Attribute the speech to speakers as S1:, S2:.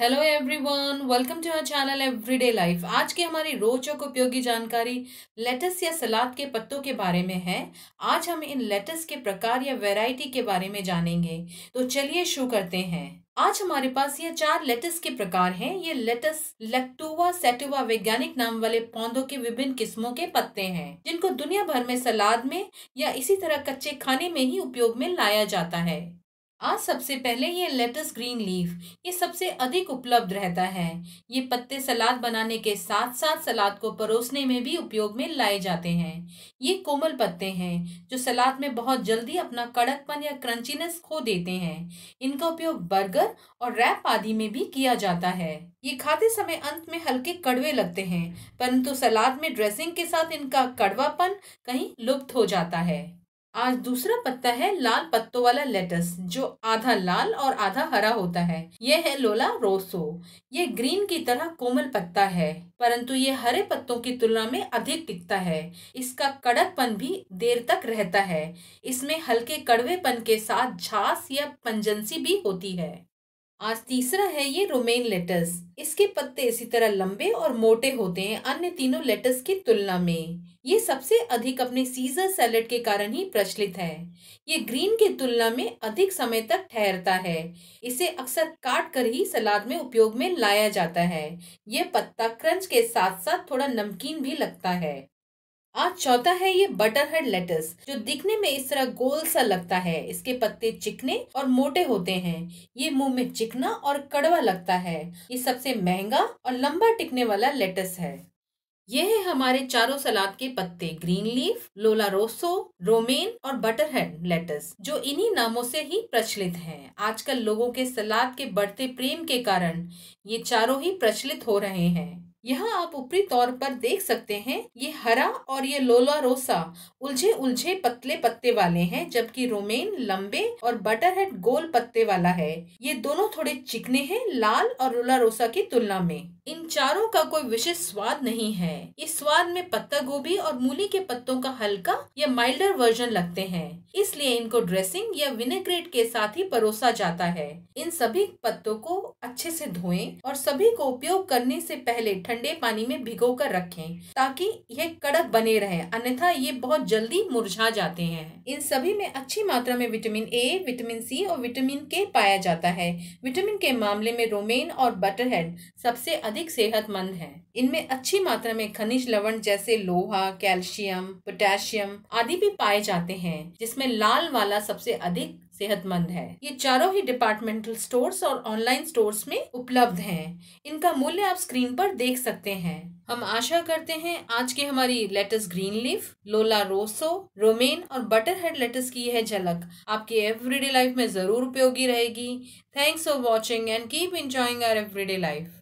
S1: Hello everyone welcome to our channel everyday life आज की हमारी रोचक उपयोगी जानकारी लेटस या सलाद के पत्तों के बारे में है आज हम इन लेटस के प्रकार या वैरायटी के बारे में जानेंगे तो चलिए शुरू करते हैं आज हमारे पास ये चार लेटस के प्रकार हैं ये लेटस लेक्टोवा सेटोवा वैज्ञानिक नाम वाले पौधों के विभिन्न किस्मों के पत्ते हैं जिनको दुनिया भर में सलाद में या इसी तरह कच्चे खाने में ही उपयोग में लाया जाता है आज सबसे पहले ये लेटस ग्रीन लीफ ये सबसे अधिक उपलब्ध रहता है ये पत्ते सलाद बनाने के साथ साथ सलाद को परोसने में भी उपयोग में लाए जाते हैं ये कोमल पत्ते हैं जो सलाद में बहुत जल्दी अपना कड़कपन या क्रंचीनेस खो देते हैं इनका उपयोग बर्गर और रैप आदि में भी किया जाता है ये खाते समय अंत में हल्के कड़वे लगते हैं परंतु सलाद में ड्रेसिंग के साथ इनका कड़वापन कहीं लुप्त हो जाता है आज दूसरा पत्ता है लाल पत्तों वाला लेटस जो आधा लाल और आधा हरा होता है यह है लोला रोसो यह ग्रीन की तरह कोमल पत्ता है परंतु ये हरे पत्तों की तुलना में अधिक टिकता है इसका कड़कपन भी देर तक रहता है इसमें हल्के कड़वेपन के साथ झास या पंजनसी भी होती है आज तीसरा है ये रोमेन लेटस इसके पत्ते इसी तरह लंबे और मोटे होते हैं अन्य तीनों लेटस की तुलना में ये सबसे अधिक अपने सीजर सैलेड के कारण ही प्रचलित है ये ग्रीन की तुलना में अधिक समय तक ठहरता है इसे अक्सर काट कर ही सलाद में उपयोग में लाया जाता है ये पत्ता क्रंच के साथ साथ थोड़ा नमकीन भी लगता है आज चौथा है ये बटर हेड लेटस जो दिखने में इस तरह गोल सा लगता है इसके पत्ते चिकने और मोटे होते हैं ये मुंह में चिकना और कड़वा लगता है ये सबसे महंगा और लंबा टिकने वाला लेटस है ये है हमारे चारों सलाद के पत्ते green leaf lollo rosso romaine और बटर हेड लेटस जो इन्हीं नामों से ही प्रचलित हैं। आजकल लोगों के सलाद के बढ़ते प्रेम के कारण ये चारों ही प्रचलित हो रहे हैं यहाँ आप ऊपरी तौर पर देख सकते हैं ये हरा और ये लोला रोसा उलझे उलझे पतले पत्ते वाले हैं जबकि रोमेन लंबे और बटर हेड गोल पत्ते वाला है ये दोनों थोड़े चिकने हैं लाल और लोला रोसा की तुलना में इन चारों का कोई विशेष स्वाद नहीं है इस स्वाद में पत्ता गोभी और मूली के पत्तों का हल्का या माइल्डर वर्जन लगते हैं इसलिए इनको ड्रेसिंग या विनेग्रेट के साथ ही परोसा जाता है इन सभी पत्तों को अच्छे से धोएं और सभी को उपयोग करने से पहले ठंडे पानी में भिगो कर रखें ताकि यह कड़क बने रहे अन्यथा ये बहुत जल्दी मुरझा जाते हैं इन सभी में अच्छी मात्रा में विटामिन ए विटामिन सी और विटामिन के पाया जाता है विटामिन के मामले में रोमेन और बटरहेड सबसे अधिक सेहतमंद है इनमें अच्छी मात्रा में खनिज लवण जैसे लोहा कैल्शियम पोटेशियम आदि भी पाए जाते हैं जिसमें लाल वाला सबसे अधिक सेहतमंद है ये चारों ही डिपार्टमेंटल स्टोर्स और ऑनलाइन स्टोर्स में उपलब्ध हैं। इनका मूल्य आप स्क्रीन पर देख सकते हैं हम आशा करते हैं आज की हमारी lettuce green leaf lollo rosso romaine और बटर हेड लेटस की यह झलक आपकी एवरीडे लाइफ में जरूर उपयोगी रहेगी thanks for watching and keep enjoying our everyday life